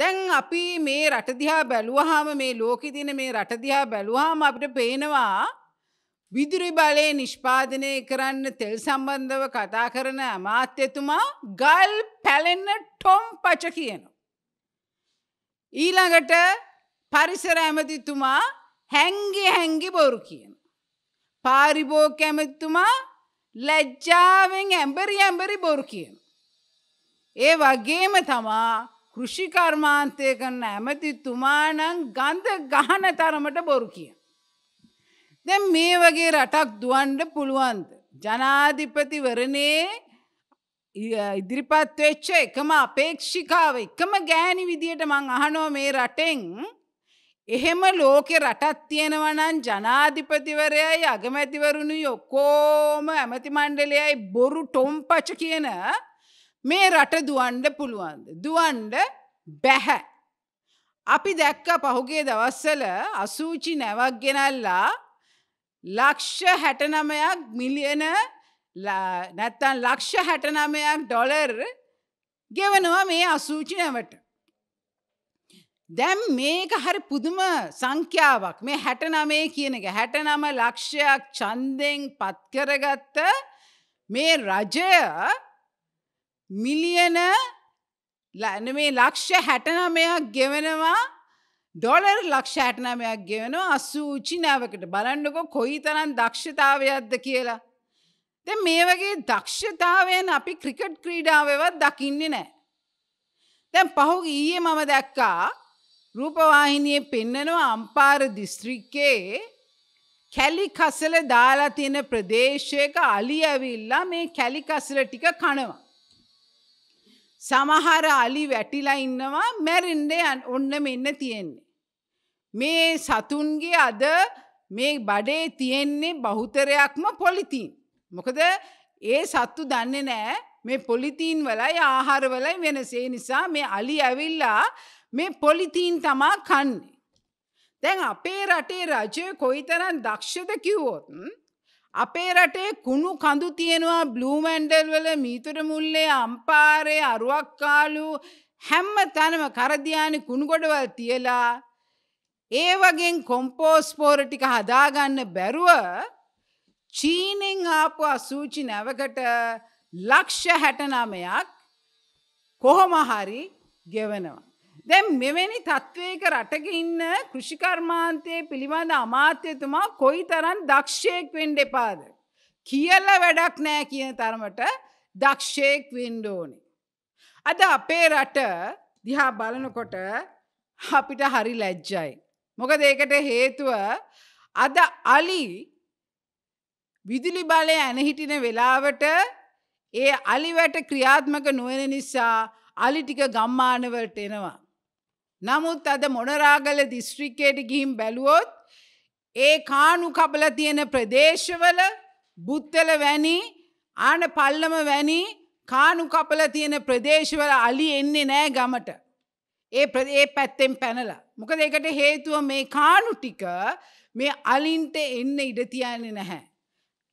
දැන් අපි මේ රටදිහා බැලුවහම මේ ලෝකෙදින මේ රටදිහා බැලුවහම අපිට පේනවා විදුරි බලය නිෂ්පාදනය කරන්න තෙල් සම්බන්ධව කතා කරන අමාත්‍යතුමා ගල් පැලෙන්න ටොම් පච කියනු. ඊළඟට පරිසර ඇමතිතුමා හැංගි හැංගි බොරු කියන. පාරිභෝක ඇමතිතුමා ලැජ්ජාවෙන් ඇඹරි ඇඹරි බොරු කියන. ඒ වගේම තමා කෘෂිකර්මාන්තය කරන ඇමතිතුමානං ගන්ධ ගහන තරමට බොරු කිය. දැ මේ වගේ රටක් දුවන්ඩ පුළුවන්ද. ජනාධිපතිවරණයේ ඉදිරිපත් වෙච්ච එකම අපේක්ෂිකාව එකම ගෑනි විදියට මං අහනෝ මේ රටෙන් එහෙම ලෝකෙ රටත් තියෙනවනන් ජනාධිපතිවරයයි අගමැතිවරුණු යොකෝම ඇමති මණ්ඩලයයි බොරු ටොම්පච කියන මේ රට දුවන්ඩ පුළුවන්ද. දුවන්ඩ බැහැ. අපි දැක්ක පහුගේ දවස්සල අසූචි නැවක් ගෙනල්ලා ලක්ෂ හැටනමයක් මිලියන නැත්තන් ලක්ෂ හැටනමයක් ඩොලර් ගෙවනවා මේ අසූචි නැවට. දැම් මේක හරි පුදුම සංඛ්‍යාවක් මේ හැටනමේ කියන එක හැටනම ලක්ෂයක් චන්දෙන් පත්කරගත්ත මේ රජය මිලියන මේ ලක්ෂ හැටනමයක් ගෙවෙනවා ඩොලර් ලක්ෂ හැටනමයක් ගෙවෙනවා අස්සූචිනාවකට බලන්නකො කොයි තරන් දක්ෂතාවයක්ද කියලා. ද මේ වගේ දක්ෂතාවයන් අපි ක්‍රිකට් ක්‍රීඩාවවත් දකින්නේ නෑ. දැන් පහු ඊයේ මම දැක්කා රූපවාහිනයේ පෙන්නනවා අම්පාර දිස්ත්‍රික්කේ කැලි කසල දාලා තියෙන ප්‍රදේශයක අලි ඇවිල්ලා මේ කැලි කසල ටික කනවා. සමහර අලි වැටිලා ඉන්නවා මැරෙන්ඩ ඔන්න මෙන්න තියෙන්නේ. මේ සතුන්ගේ අද මේ බඩේ තියෙන්නේ බහුතරයක්ම පොලිතින්. මොකද ඒ සත්තු දන්නේ නෑ මේ පොලිතීන් වලයි ආහාරවලයි වෙනසේ නිසා මේ අලි ඇවිල්ලා මේ පොලිතීන් තමා කන්නේ. දැන් අපේ රටේ රජය කොයිතරන් දක්ෂද කිව්වොත් අපේ රටේ කුණු කඳු තියෙනවා බ්ලූමැන්ඩල් වල මීතුර මුල්ලේ අම්පාරේ අරුවක්කාලු හැම්ම තැනම කරදියානි කුණුගොඩවල් තියලා ඒ වගේ කොම්පෝස් පෝර ටික හදාගන්න බැරුව චීනෙන් ආපු අසූචි නැවකට ලක්ෂ හැටනමයක් කොහොම හරි ගෙවනවා. දැන් මෙවැනි තත්ත්වයක රටක ඉන්න කෘෂිකර්මාන්තය පිළිබඳ අමාත්‍යතුමා කොයි තරන් දක්ෂයෙක් වෙන්ඩ එපාද. කියල්ල වැඩක් නෑ කියන තරමට දක්ෂයෙක් වෙන්ඩෝනි. අද අපේ රට දිහා බලනකොට අපිට හරි ලැජ්ජයි. මොකද ඒකට හේතුව අද අලි විදුලි බලය ඇනහිටින වෙලාවට ඒ අලිවැට ක්‍රියාත්මක නුවන නිසා අලි ටික ගම්මානවලට එනවා. නමුත් අද මොනරාගල දිස්ත්‍රික්කයට ගිහිම් බැලුවොත් ඒ කානු කපල තියෙන ප්‍රදේශවල බුත්තල වැනි ආන පල්ලම වැනි කානු කපල තියෙන ප්‍රදේශවල අලි එන්නේ නෑ ගමට. ඒ ප්‍රදේ පැත්තෙන් පැනලා. මොකද ඒකට හේතුව මේ කානු ටික මේ අලින්ට එන්න ඉඩතියන්නේ නැහැ.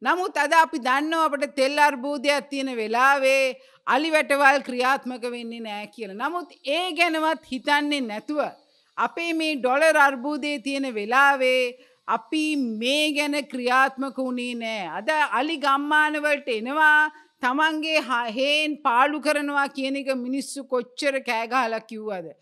නමුත් අද අපි දන්නව අපට තෙල් අර්බූදයක් තියෙන වෙලාවේ අලිවැටවල් ක්‍රියාත්මක වෙන්නේ නෑ කියල. නමුත් ඒ ගැනවත් හිතන්නේ නැතුව. අපේ මේ ඩොලර් අර්බූදය තියෙන වෙලාවේ අපි මේ ගැන ක්‍රියාත්මක වුණේ නෑ. අද අලි ගම්මානවලට එනවා තමන්ගේ හහේන් පාලු කරනවා කියන එක මිනිස්සු කොච්චර කෑගහලක් කිව්වද.